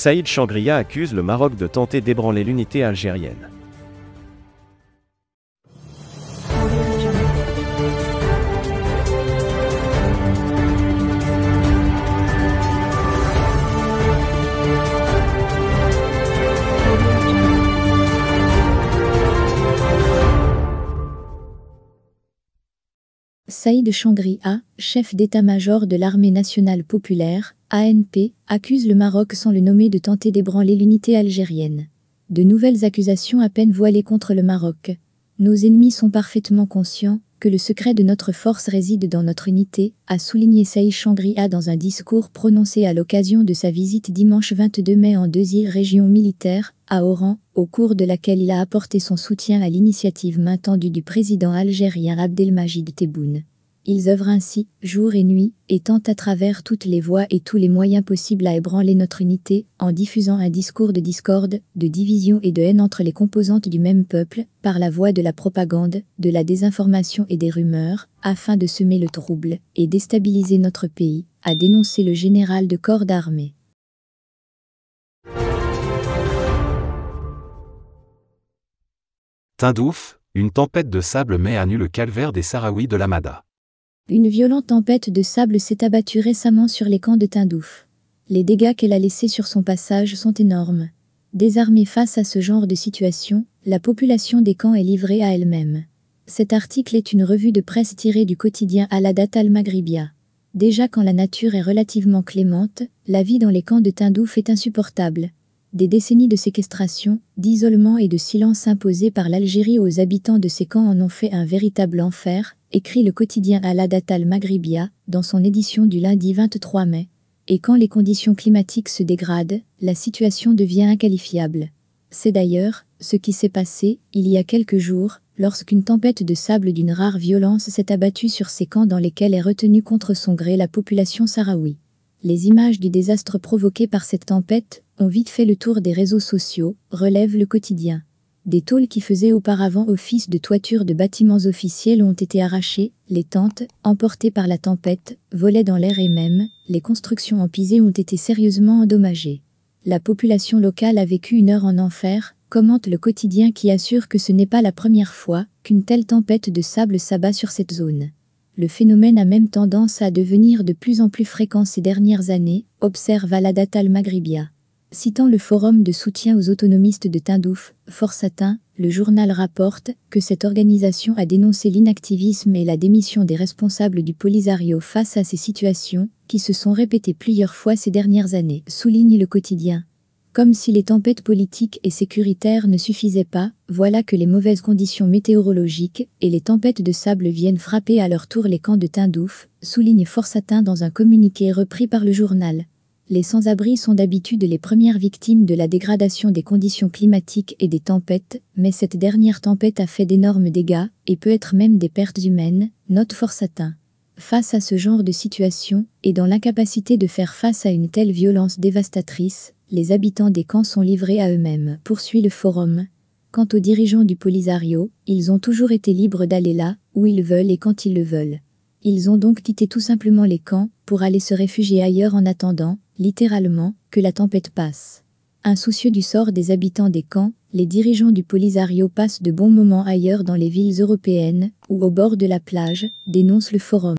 Saïd Shangria accuse le Maroc de tenter d'ébranler l'unité algérienne. Saïd A, chef d'état-major de l'armée nationale populaire, ANP, accuse le Maroc sans le nommer de tenter d'ébranler l'unité algérienne. De nouvelles accusations à peine voilées contre le Maroc. Nos ennemis sont parfaitement conscients que le secret de notre force réside dans notre unité, a souligné Saïd a dans un discours prononcé à l'occasion de sa visite dimanche 22 mai en deuxième région militaire, à Oran, au cours de laquelle il a apporté son soutien à l'initiative main tendue du président algérien Abdelmajid Tebboune. Ils œuvrent ainsi, jour et nuit, et tentent à travers toutes les voies et tous les moyens possibles à ébranler notre unité, en diffusant un discours de discorde, de division et de haine entre les composantes du même peuple, par la voie de la propagande, de la désinformation et des rumeurs, afin de semer le trouble et déstabiliser notre pays, a dénoncé le général de corps d'armée. Tindouf, une tempête de sable met à nu le calvaire des Sahraouis de l'Amada. Une violente tempête de sable s'est abattue récemment sur les camps de Tindouf. Les dégâts qu'elle a laissés sur son passage sont énormes. Désarmée face à ce genre de situation, la population des camps est livrée à elle-même. Cet article est une revue de presse tirée du quotidien Aladat al-Maghribia. Déjà quand la nature est relativement clémente, la vie dans les camps de Tindouf est insupportable des décennies de séquestration, d'isolement et de silence imposés par l'Algérie aux habitants de ces camps en ont fait un véritable enfer, écrit le quotidien à al-Maghribia dans son édition du lundi 23 mai. Et quand les conditions climatiques se dégradent, la situation devient inqualifiable. C'est d'ailleurs ce qui s'est passé il y a quelques jours lorsqu'une tempête de sable d'une rare violence s'est abattue sur ces camps dans lesquels est retenue contre son gré la population sahraoui. Les images du désastre provoqué par cette tempête ont vite fait le tour des réseaux sociaux, relève le quotidien. Des tôles qui faisaient auparavant office de toiture de bâtiments officiels ont été arrachées, les tentes, emportées par la tempête, volaient dans l'air et même, les constructions empisées ont été sérieusement endommagées. La population locale a vécu une heure en enfer, commente le quotidien qui assure que ce n'est pas la première fois qu'une telle tempête de sable s'abat sur cette zone le phénomène a même tendance à devenir de plus en plus fréquent ces dernières années, observe Aladat al-Maghribia. Citant le Forum de soutien aux autonomistes de Tindouf, Force Atin, le journal rapporte que cette organisation a dénoncé l'inactivisme et la démission des responsables du Polisario face à ces situations, qui se sont répétées plusieurs fois ces dernières années, souligne le quotidien. Comme si les tempêtes politiques et sécuritaires ne suffisaient pas, voilà que les mauvaises conditions météorologiques et les tempêtes de sable viennent frapper à leur tour les camps de Tindouf, souligne Forçatin dans un communiqué repris par le journal. Les sans-abri sont d'habitude les premières victimes de la dégradation des conditions climatiques et des tempêtes, mais cette dernière tempête a fait d'énormes dégâts et peut être même des pertes humaines, note Forçatin. Face à ce genre de situation, et dans l'incapacité de faire face à une telle violence dévastatrice, les habitants des camps sont livrés à eux-mêmes, poursuit le forum. Quant aux dirigeants du Polisario, ils ont toujours été libres d'aller là où ils veulent et quand ils le veulent. Ils ont donc quitté tout simplement les camps pour aller se réfugier ailleurs en attendant, littéralement, que la tempête passe. Insoucieux du sort des habitants des camps, les dirigeants du Polisario passent de bons moments ailleurs dans les villes européennes ou au bord de la plage, dénonce le forum.